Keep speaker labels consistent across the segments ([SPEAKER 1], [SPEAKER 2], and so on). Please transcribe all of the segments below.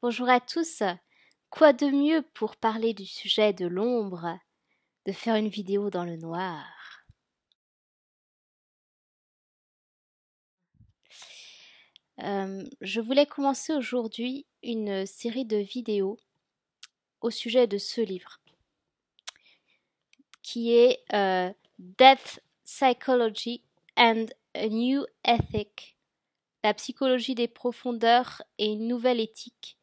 [SPEAKER 1] Bonjour à tous. Quoi de mieux pour parler du sujet de l'ombre de faire une vidéo dans le noir je voulais commencer aujourd'hui une série de vidéos au sujet de ce livre, qui est euh, Death Psychology and a New Ethic, la psychologie des profondeurs et une nouvelle éthique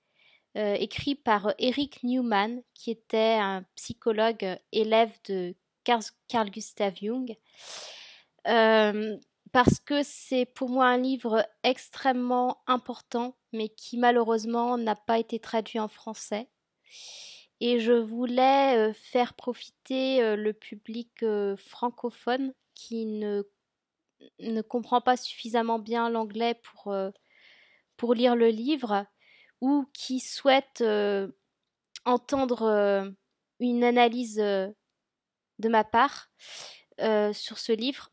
[SPEAKER 1] euh, écrit par euh, Eric Newman, qui était un psychologue euh, élève de Carl Gustav Jung, parce que c'est pour moi un livre extrêmement important, mais qui malheureusement n'a pas été traduit en français. Et je voulais faire profiter le public francophone qui ne, comprend pas suffisamment bien l'anglais pour lire le livre ou qui souhaitent entendre une analyse de ma part sur ce livre.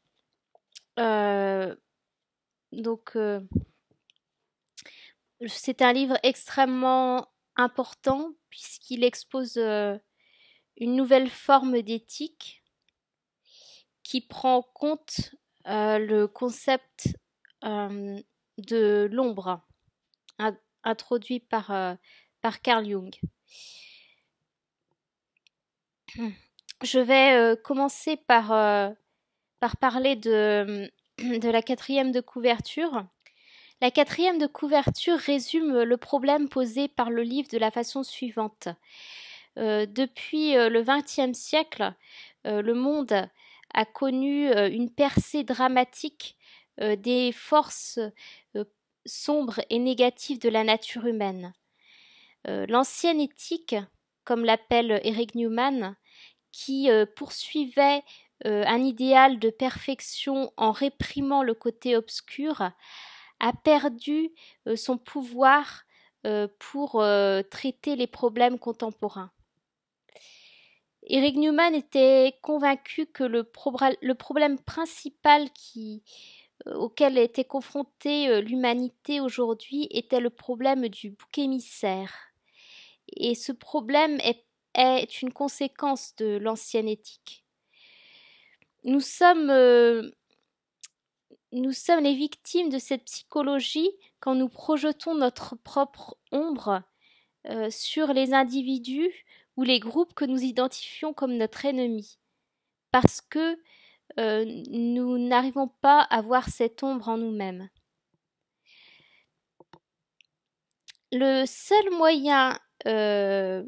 [SPEAKER 1] donc, c'est un livre extrêmement important puisqu'il expose une nouvelle forme d'éthique qui prend en compte le concept de l'ombre, ah, introduit par, euh, par Carl Jung. Je vais euh, commencer par, euh, par parler de, de, la quatrième de couverture. La quatrième de couverture résume le problème posé par le livre de la façon suivante. depuis le XXe siècle, le monde a connu une percée dramatique des forces sombre et négatif de la nature humaine. Euh, l'ancienne éthique, comme l'appelle Eric Newman, qui euh, poursuivait euh, un idéal de perfection en réprimant le côté obscur, a perdu son pouvoir pour traiter les problèmes contemporains. Eric Newman était convaincu que le problème principal qui auquel était confrontée euh, l'humanité aujourd'hui était le problème du bouc émissaire. Et ce problème est, une conséquence de l'ancienne éthique. Nous sommes, euh, nous sommes les victimes de cette psychologie quand nous projetons notre propre ombre euh, sur les individus ou les groupes que nous identifions comme notre ennemi. Parce que euh, nous n'arrivons pas à voir cette ombre en nous-mêmes. Le seul moyen euh,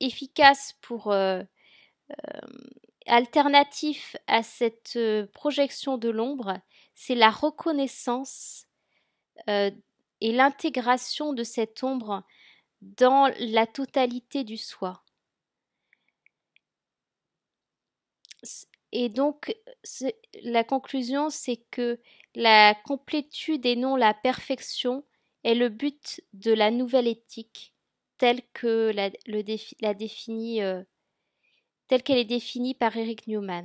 [SPEAKER 1] efficace pour euh, alternatif à cette projection de l'ombre, c'est la reconnaissance et l'intégration de cette ombre dans la totalité du soi et donc, euh, la conclusion, c'est que la complétude et non la perfection est le but de la nouvelle éthique telle que la, définit, euh, telle qu'elle est définie par Eric Newman.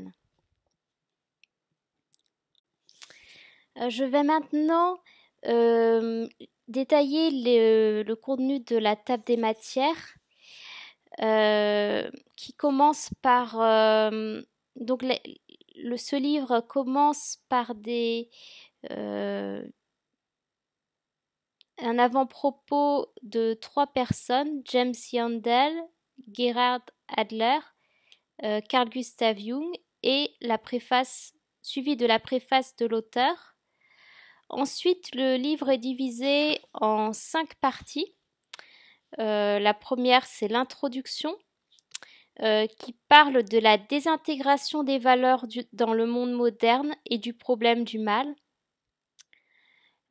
[SPEAKER 1] Euh, je vais maintenant détailler le, contenu de la table des matières qui commence par donc ce livre commence par des euh, un avant-propos de trois personnes, James Yandel, Gerhard Adler, euh, Carl Gustav Jung et la préface suivie de la préface de l'auteur. Ensuite, le livre est divisé en cinq parties. Euh, la première, c'est l'introduction. Euh, qui parle de la désintégration des valeurs dans le monde moderne et du problème du mal.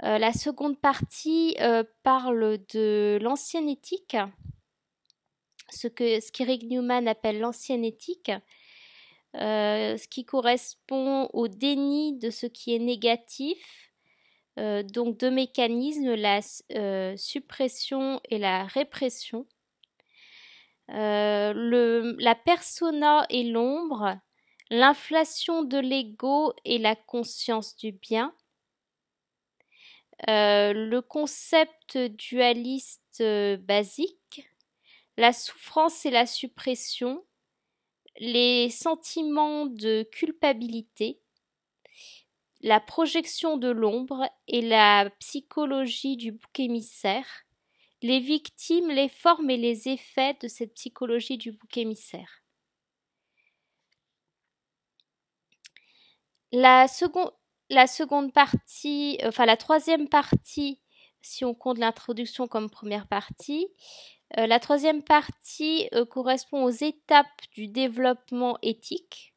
[SPEAKER 1] Euh, la seconde partie euh, parle de l'ancienne éthique, ce que Eric Newman appelle l'ancienne éthique, ce qui correspond au déni de ce qui est négatif, donc deux mécanismes, la suppression et la répression. Euh, la persona et l'ombre, l'inflation de l'ego et la conscience du bien, euh, le concept dualiste euh, basique, la souffrance et la suppression, les sentiments de culpabilité, la projection de l'ombre et la psychologie du bouc émissaire, les victimes, les formes et les effets de cette psychologie du bouc émissaire. La seconde, partie, enfin la troisième partie, si on compte l'introduction comme première partie, euh, la troisième partie euh, correspond aux étapes du développement éthique.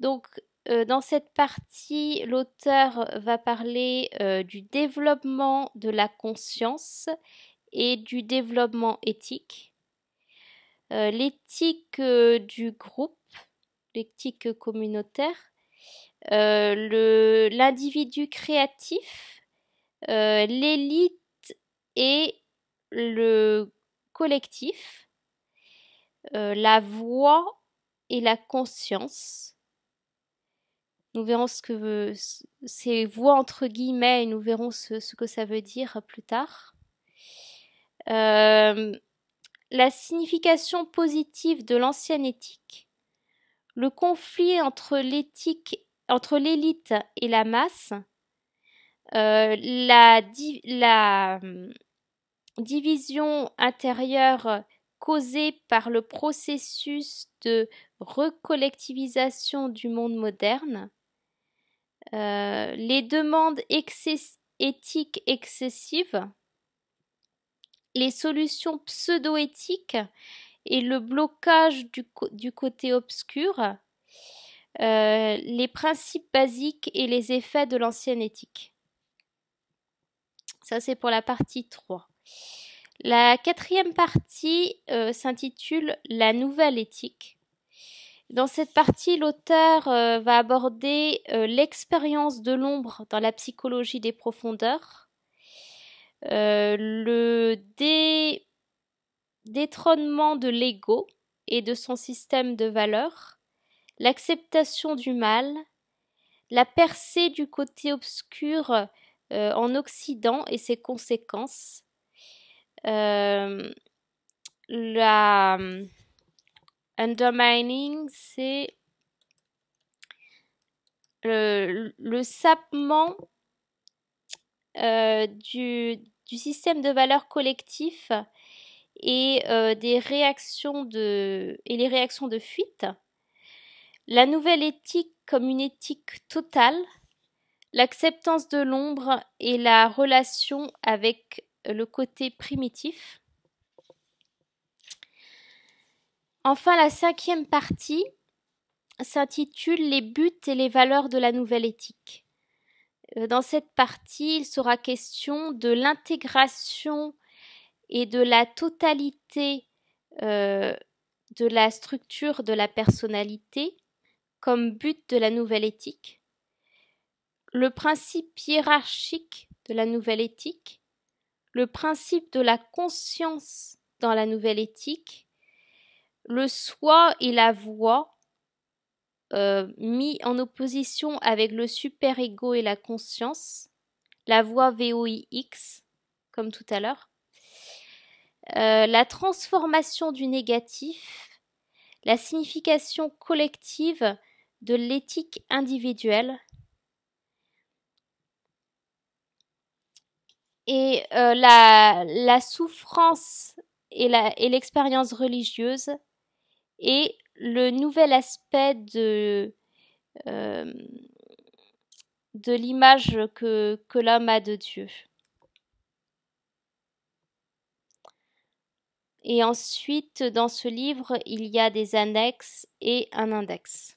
[SPEAKER 1] Donc, euh, dans cette partie, l'auteur va parler du développement de la conscience et du développement éthique, euh, l'éthique euh, du groupe, l'éthique communautaire, euh, l'individu créatif, l'élite et le collectif, la voix et la conscience. Nous verrons ce que ces voix entre guillemets et nous verrons ce que ça veut dire plus tard. Euh, la signification positive de l'ancienne éthique, le conflit entre l'éthique, entre l'élite et la masse, euh, la, hum, division intérieure causée par le processus de recollectivisation du monde moderne, euh, les demandes éthiques excessives, les solutions pseudo-éthiques et le blocage du, côté obscur, euh, les principes basiques et les effets de l'ancienne éthique. Ça, c'est pour la partie 3. La quatrième partie euh, s'intitule La nouvelle éthique. Dans cette partie, l'auteur euh, va aborder l'expérience de l'ombre dans la psychologie des profondeurs, euh, le détrônement de l'ego et de son système de valeurs, l'acceptation du mal, la percée du côté obscur euh, en Occident et ses conséquences, euh, la undermining, c'est le, sapement du, du système de valeurs collectif et euh, des réactions de et les réactions de fuite, la nouvelle éthique comme une éthique totale, l'acceptance de l'ombre et la relation avec le côté primitif. Enfin, la cinquième partie s'intitule Les buts et les valeurs de la nouvelle éthique. Euh, dans cette partie, il sera question de l'intégration et de la totalité euh, de la structure de la personnalité comme but de la nouvelle éthique, le principe hiérarchique de la nouvelle éthique, le principe de la conscience dans la nouvelle éthique, le soi et la voix euh, mis en opposition avec le super-ego et la conscience, la voie VOIX, comme tout à l'heure, euh, la transformation du négatif, la signification collective de l'éthique individuelle, et euh, la, souffrance et l'expérience religieuse et le nouvel aspect euh, de, l'image que, que l'homme a de Dieu. Et ensuite, dans ce livre, il y a des annexes et un index.